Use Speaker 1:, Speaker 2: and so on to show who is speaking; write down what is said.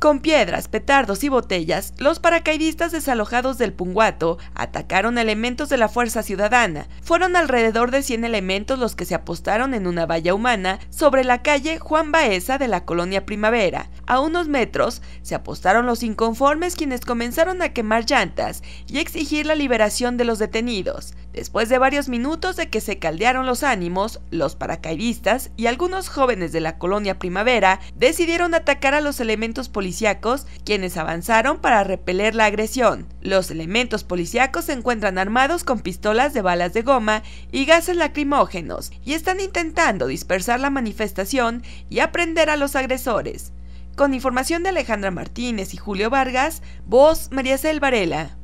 Speaker 1: Con piedras, petardos y botellas, los paracaidistas desalojados del Punguato atacaron elementos de la Fuerza Ciudadana. Fueron alrededor de 100 elementos los que se apostaron en una valla humana sobre la calle Juan Baeza de la colonia Primavera. A unos metros se apostaron los inconformes quienes comenzaron a quemar llantas y exigir la liberación de los detenidos. Después de varios minutos de que se caldearon los ánimos, los paracaidistas y algunos jóvenes de la colonia Primavera decidieron atacar a los elementos policíacos, quienes avanzaron para repeler la agresión. Los elementos policíacos se encuentran armados con pistolas de balas de goma y gases lacrimógenos y están intentando dispersar la manifestación y aprender a los agresores. Con información de Alejandra Martínez y Julio Vargas, voz María Celvarela.